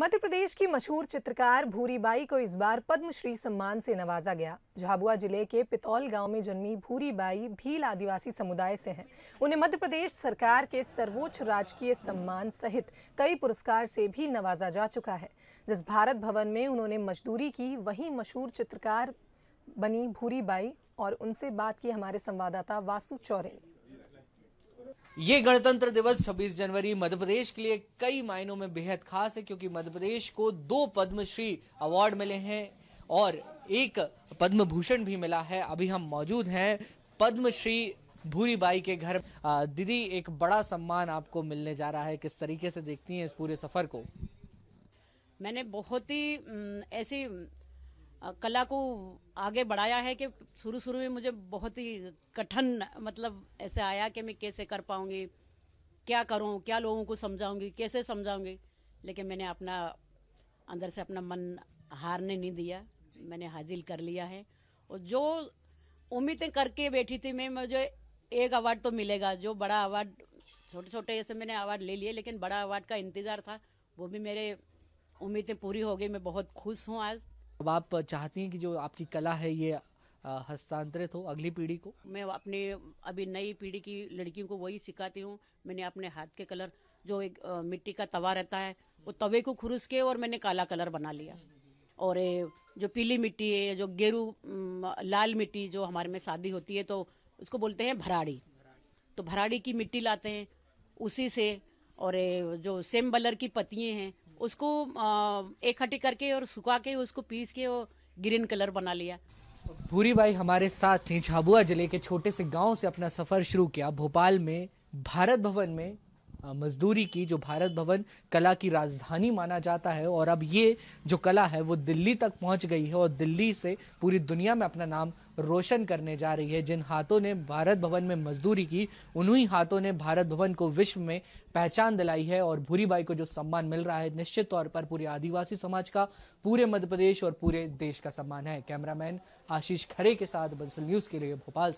मध्य प्रदेश की मशहूर चित्रकार भूरीबाई को इस बार पद्मश्री सम्मान से नवाजा गया झाबुआ जिले के पितौल गांव में जन्मी भूरीबाई भील आदिवासी समुदाय से हैं उन्हें मध्य प्रदेश सरकार के सर्वोच्च राजकीय सम्मान सहित कई पुरस्कार से भी नवाजा जा चुका है जिस भारत भवन में उन्होंने मजदूरी की वही मशहूर चित्रकार बनी भूरीबाई और उनसे बात की हमारे संवाददाता वासु चौरे ने ये गणतंत्र दिवस 26 जनवरी मध्य प्रदेश के लिए कई मायनों में बेहद खास है क्योंकि मध्य प्रदेश को दो पद्मश्री अवार्ड मिले हैं और एक पद्म भूषण भी मिला है अभी हम मौजूद हैं पद्मश्री भूरी बाई के घर दीदी एक बड़ा सम्मान आपको मिलने जा रहा है किस तरीके से देखती हैं इस पूरे सफर को मैंने बहुत ही ऐसी कला को आगे बढ़ाया है कि शुरू शुरू में मुझे बहुत ही कठिन मतलब ऐसे आया कि मैं कैसे कर पाऊंगी क्या करूं क्या लोगों को समझाऊंगी कैसे समझाऊंगी लेकिन मैंने अपना अंदर से अपना मन हारने नहीं दिया मैंने हाजिल कर लिया है और जो उम्मीदें करके बैठी थी मैं मुझे एक अवार्ड तो मिलेगा जो बड़ा अवार्ड छोटे छोटे ऐसे मैंने अवार्ड ले लिए लेकिन बड़ा अवार्ड का इंतज़ार था वो भी मेरे उम्मीदें पूरी हो गई मैं बहुत खुश हूँ आज अब आप चाहती हैं कि जो आपकी कला है ये हस्तांतरित हो अगली पीढ़ी को मैं अपने अभी नई पीढ़ी की लड़कियों को वही सिखाती हूँ मैंने अपने हाथ के कलर जो एक मिट्टी का तवा रहता है वो तवे को खुरुस के और मैंने काला कलर बना लिया और जो पीली मिट्टी है जो गेरू लाल मिट्टी जो हमारे में शादी होती है तो उसको बोलते हैं भराड़ी तो भराड़ी की मिट्टी लाते हैं उसी से और जो सेम बलर की पत्तियाँ हैं उसको इकट्ठी करके और सुखा के उसको पीस के और ग्रीन कलर बना लिया भूरी बाई हमारे साथ थी झाबुआ जिले के छोटे से गांव से अपना सफर शुरू किया भोपाल में भारत भवन में मजदूरी की जो भारत भवन कला की राजधानी माना जाता है और अब ये जो कला है वो दिल्ली तक पहुंच गई है और दिल्ली से पूरी दुनिया में अपना नाम रोशन करने जा रही है जिन हाथों ने भारत भवन में मजदूरी की उन्हीं हाथों ने भारत भवन को विश्व में पहचान दिलाई है और भूरी बाई को जो सम्मान मिल रहा है निश्चित तौर पर पूरे आदिवासी समाज का पूरे मध्य प्रदेश और पूरे देश का सम्मान है कैमरामैन आशीष खरे के साथ बंसल न्यूज के लिए भोपाल से